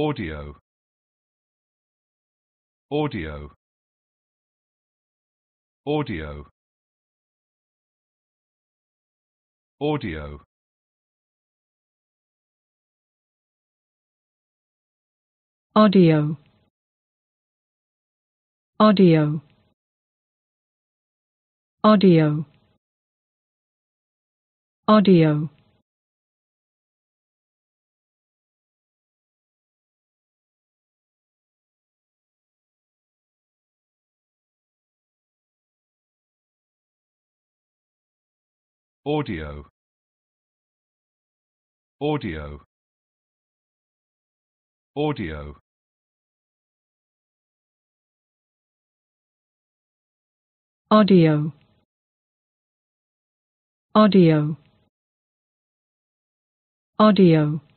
audio audio audio audio audio audio audio audio audio audio audio audio audio audio